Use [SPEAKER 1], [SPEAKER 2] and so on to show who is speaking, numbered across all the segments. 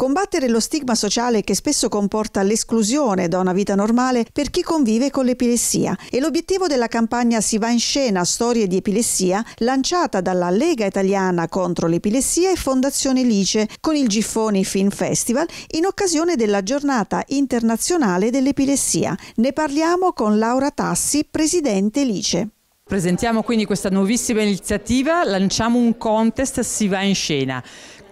[SPEAKER 1] Combattere lo stigma sociale che spesso comporta l'esclusione da una vita normale per chi convive con l'epilessia è l'obiettivo della campagna Si va in scena Storie di epilessia lanciata dalla Lega Italiana contro l'epilessia e Fondazione Lice con il Giffoni Film Festival in occasione della giornata internazionale dell'epilessia. Ne parliamo con Laura Tassi, presidente Lice.
[SPEAKER 2] Presentiamo quindi questa nuovissima iniziativa, lanciamo un contest Si va in scena.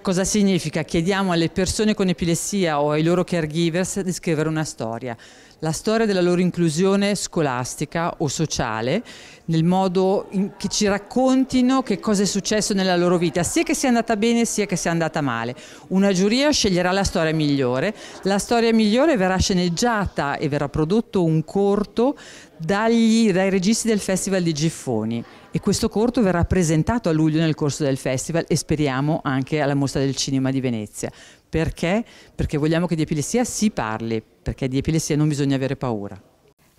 [SPEAKER 2] Cosa significa? Chiediamo alle persone con epilessia o ai loro caregivers di scrivere una storia la storia della loro inclusione scolastica o sociale, nel modo che ci raccontino che cosa è successo nella loro vita, sia che sia andata bene sia che sia andata male. Una giuria sceglierà la storia migliore, la storia migliore verrà sceneggiata e verrà prodotto un corto dagli, dai registi del Festival di Giffoni e questo corto verrà presentato a luglio nel corso del festival e speriamo anche alla Mostra del Cinema di Venezia. Perché? Perché vogliamo che di epilessia si parli, perché di epilessia non bisogna avere paura.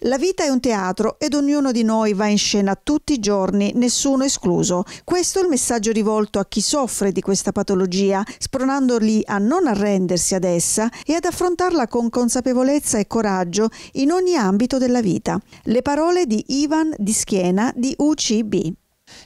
[SPEAKER 1] La vita è un teatro ed ognuno di noi va in scena tutti i giorni, nessuno escluso. Questo è il messaggio rivolto a chi soffre di questa patologia, spronandoli a non arrendersi ad essa e ad affrontarla con consapevolezza e coraggio in ogni ambito della vita. Le parole di Ivan Di Schiena di UCB.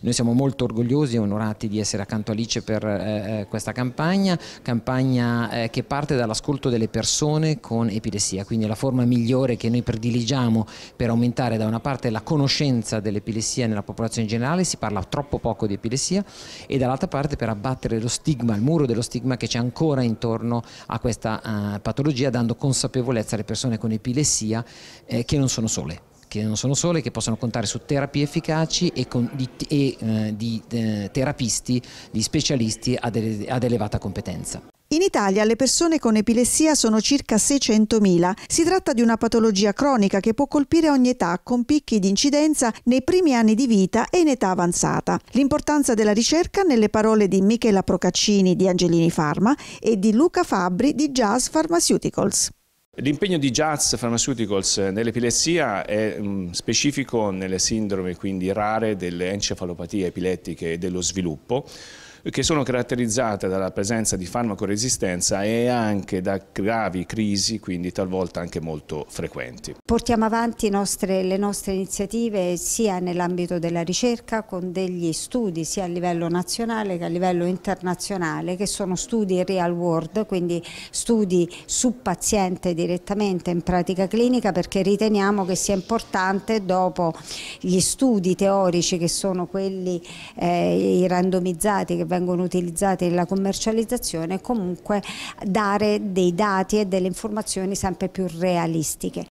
[SPEAKER 3] Noi siamo molto orgogliosi e onorati di essere accanto a Alice per eh, eh questa campagna, campagna eh, che parte dall'ascolto delle persone con epilessia, quindi la forma migliore che noi prediligiamo per aumentare da una parte la conoscenza dell'epilessia nella popolazione in generale, si parla troppo poco di epilessia, e dall'altra parte per abbattere lo stigma, il muro dello stigma che c'è ancora intorno a questa eh, patologia, dando consapevolezza alle persone con epilessia eh, che non sono sole che non sono sole, che possono contare su terapie efficaci e, con, di, e eh, di eh, terapisti, di specialisti ad, ad elevata competenza.
[SPEAKER 1] In Italia le persone con epilessia sono circa 600.000. Si tratta di una patologia cronica che può colpire ogni età, con picchi di incidenza nei primi anni di vita e in età avanzata. L'importanza della ricerca nelle parole di Michela Procaccini di Angelini Pharma e di Luca Fabbri di Jazz Pharmaceuticals.
[SPEAKER 4] L'impegno di Jazz Pharmaceuticals nell'epilessia è mm, specifico nelle sindrome quindi rare delle encefalopatie epilettiche e dello sviluppo che sono caratterizzate dalla presenza di farmacoresistenza e anche da gravi crisi, quindi talvolta anche molto frequenti.
[SPEAKER 5] Portiamo avanti nostre, le nostre iniziative sia nell'ambito della ricerca con degli studi sia a livello nazionale che a livello internazionale che sono studi real world, quindi studi su paziente direttamente in pratica clinica perché riteniamo che sia importante dopo gli studi teorici che sono quelli eh, i randomizzati che vengono utilizzate nella commercializzazione comunque dare dei dati e delle informazioni sempre più realistiche.